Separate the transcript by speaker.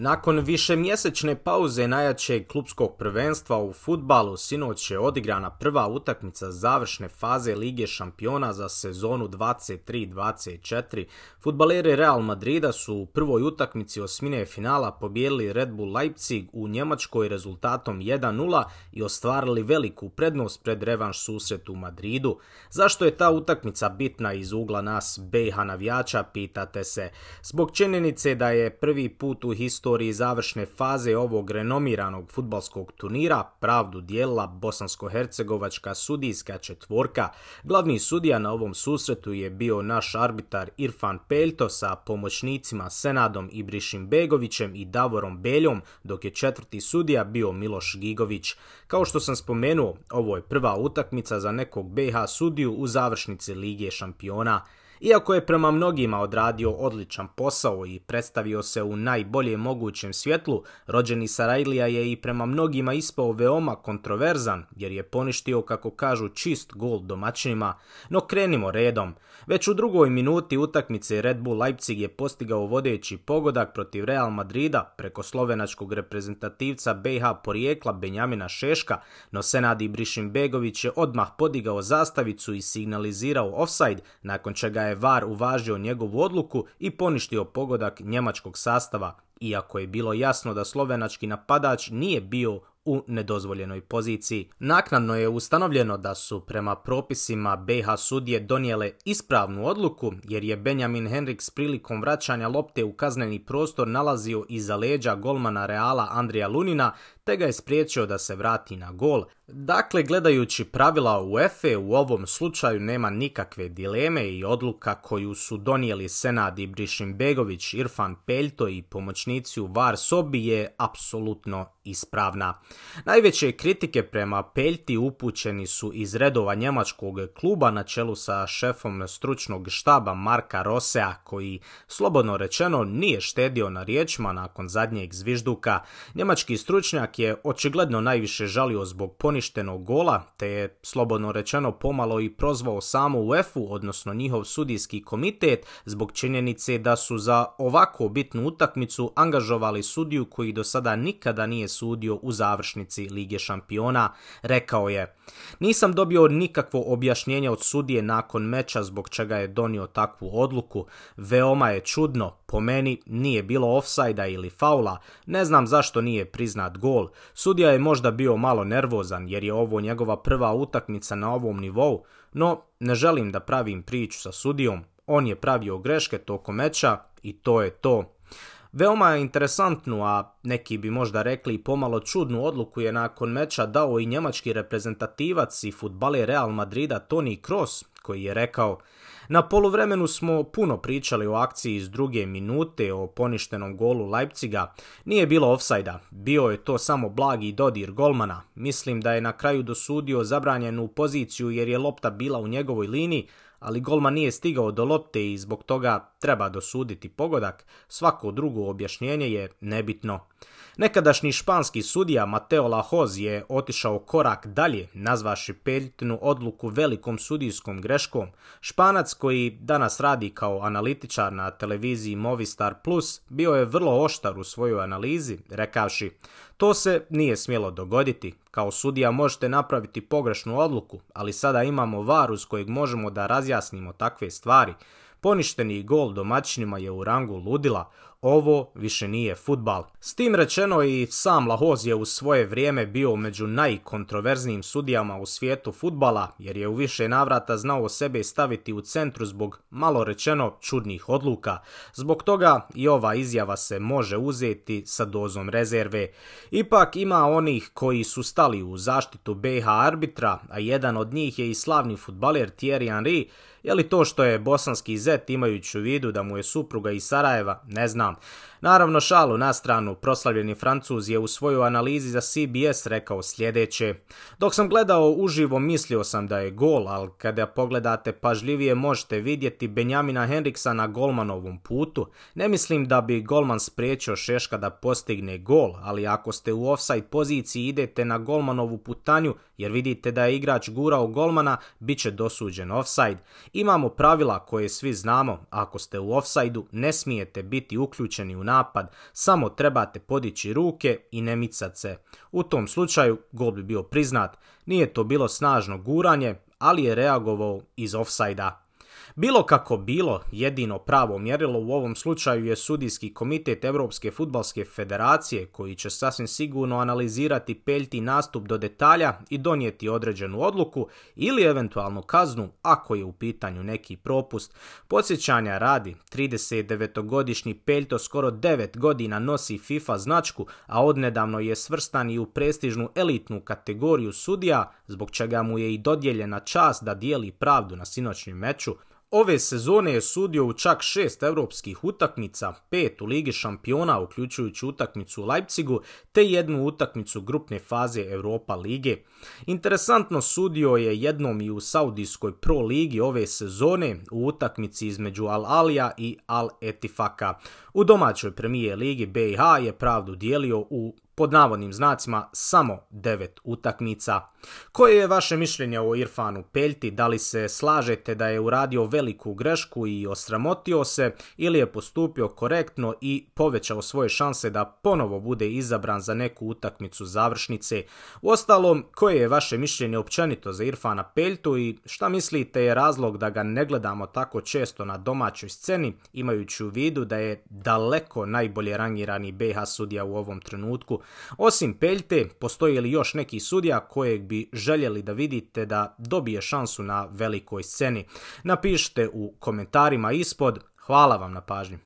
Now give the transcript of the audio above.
Speaker 1: Nakon višemjesečne pauze najjačeg klubskog prvenstva u futbalu sinoć je odigrana prva utakmica završne faze Lige šampiona za sezonu 23-24. Futbaleri Real Madrida su u prvoj utakmici osmine finala pobijedili Red Bull Leipzig u Njemačkoj rezultatom 1-0 i ostvarili veliku prednost pred revanš susret u Madridu. Zašto je ta utakmica bitna iz ugla nas BiH navijača pitate se. Zbog činjenice da je prvi put u historiji završne faze ovog renomiranog futbalskog turnira pravdu dijela bosansko-hercegovačka sudijska četvorka. Glavni sudija na ovom susretu je bio naš arbitar Irfan Peljto sa pomoćnicima Senadom Ibrišim Begovićem i Davorom Beljom, dok je četvrti sudija bio Miloš Gigović. Kao što sam spomenuo, ovo je prva utakmica za nekog BH sudiju u završnici Lige šampiona. Iako je prema mnogima odradio odličan posao i predstavio se u najbolje mogućem svjetlu, rođeni Sarajlija je i prema mnogima ispao veoma kontroverzan jer je poništio kako kažu čist gol domaćinima, no krenimo redom. Već u drugoj minuti utakmice Red Bull Leipzig je postigao vodeći pogodak protiv Real Madrida preko slovenačkog reprezentativca BH porijekla Benjamina Šeška, no Senadi begović je odmah podigao zastavicu i signalizirao offside, nakon čega je je VAR uvažio njegovu odluku i poništio pogodak njemačkog sastava, iako je bilo jasno da slovenački napadač nije bio u nedozvoljenoj poziciji. Naknadno je ustanovljeno da su prema propisima BH sudije donijele ispravnu odluku jer je Benjamin Henrik s prilikom vraćanja lopte u kazneni prostor nalazio iza leđa golmana Reala Andrija Lunina te ga je spriječio da se vrati na gol, Dakle, gledajući pravila UEFA u ovom slučaju nema nikakve dileme i odluka koju su donijeli Senad Ibrišim Begović, Irfan Peljto i pomoćnici u VAR sobi je apsolutno ispravna. Najveće kritike prema Peljti upućeni su iz redova njemačkog kluba na čelu sa šefom stručnog štaba Marka Rosea koji, slobodno rečeno, nije štedio na riječima nakon zadnjeg zvižduka. Njemački stručnjak je očigledno najviše žalio zbog poništenog gola, te je slobodno rečeno pomalo i prozvao samu UEFA, odnosno njihov sudijski komitet, zbog činjenice da su za ovako bitnu utakmicu angažovali sudiju koji do sada nikada nije sudio u završnici Lige šampiona, rekao je. Nisam dobio nikakvo objašnjenje od sudije nakon meča zbog čega je donio takvu odluku. Veoma je čudno, po meni nije bilo ofsajda ili faula, ne znam zašto nije priznat gol. Sudija je možda bio malo nervozan jer je ovo njegova prva utakmica na ovom nivou, no ne želim da pravim priču sa sudijom, on je pravio greške tokom meča i to je to. Veoma je interesantnu, a neki bi možda rekli pomalo čudnu odluku je nakon meča dao i njemački reprezentativac i futbale Real Madrida Toni Kroos koji je rekao Na poluvremenu smo puno pričali o akciji iz druge minute, o poništenom golu Leipciga. Nije bilo ofsajda, bio je to samo blagi dodir golmana. Mislim da je na kraju dosudio zabranjenu poziciju jer je lopta bila u njegovoj liniji, ali golman nije stigao do lopte i zbog toga treba dosuditi pogodak. Svako drugo objašnjenje je nebitno. Nekadašnji španski sudija Mateo Lahoz je otišao korak dalje, nazvaši Peljtinu odluku velikom sudijskom greškom. Španac koji danas radi kao analitičar na televiziji Movistar Plus bio je vrlo oštar u svojoj analizi, rekavši to se nije smjelo dogoditi. Kao sudija možete napraviti pogrešnu odluku, ali sada imamo var s kojeg možemo da razjasnimo takve stvari. Poništeni gol domaćinima je u rangu ludila ovo više nije futbal. S tim rečeno i sam Lahoz je u svoje vrijeme bio među najkontroverznijim sudijama u svijetu futbala jer je u više navrata znao sebe staviti u centru zbog malo rečeno čudnih odluka. Zbog toga i ova izjava se može uzeti sa dozom rezerve. Ipak ima onih koji su stali u zaštitu BH arbitra, a jedan od njih je i slavni futbaler Thierry Henry. Je li to što je bosanski zet imajući u vidu da mu je supruga iz Sarajeva, ne znam Naravno, šalu na stranu, proslavljeni Francuz je u svojoj analizi za CBS rekao sljedeće. Dok sam gledao uživo mislio sam da je gol, ali kada pogledate pažljivije možete vidjeti Benjamina Henriksa na golmanovom putu. Ne mislim da bi golman spriječio Šeška da postigne gol, ali ako ste u offside poziciji idete na golmanovu putanju, jer vidite da je igrač gurao golmana, bit će dosuđen offside. Imamo pravila koje svi znamo, ako ste u offside-u ne smijete biti uključeni u napad, samo trebate podići ruke i ne micat se. U tom slučaju gol bi bio priznat, nije to bilo snažno guranje, ali je reagovao iz offside-a. Bilo kako bilo, jedino pravo mjerilo u ovom slučaju je sudijski komitet Europske futbalske federacije koji će sasvim sigurno analizirati peljti nastup do detalja i donijeti određenu odluku ili eventualnu kaznu ako je u pitanju neki propust. Podsjećanja radi, 39-godišnji Peljto skoro 9 godina nosi FIFA značku, a odnedavno je svrstan i u prestižnu elitnu kategoriju sudija, zbog čega mu je i dodjeljena čast da dijeli pravdu na sinoćnjem meču, Ove sezone je sudio u čak šest europskih utakmica, pet u Ligi šampiona, uključujući utakmicu u Leipzigu, te jednu utakmicu grupne faze Europa Lige. Interesantno sudio je jednom i u Saudijskoj Pro Ligi ove sezone u utakmici između Al Alija i Al Etifaka. U domaćoj premije Ligi BiH je pravdu dijelio u pod navodnim znacima samo devet utakmica. Koje je vaše mišljenje o Irfanu Peljti? Da li se slažete da je uradio veliku grešku i osramotio se ili je postupio korektno i povećao svoje šanse da ponovo bude izabran za neku utakmicu završnice? ostalom koje je vaše mišljenje općenito za Irfana Peljtu i šta mislite je razlog da ga ne gledamo tako često na domaćoj sceni, imajući u vidu da je daleko najbolje rangirani BH sudija u ovom trenutku, osim Peljte, postoji li još neki sudija kojeg bi željeli da vidite da dobije šansu na velikoj sceni? Napišite u komentarima ispod. Hvala vam na pažnji.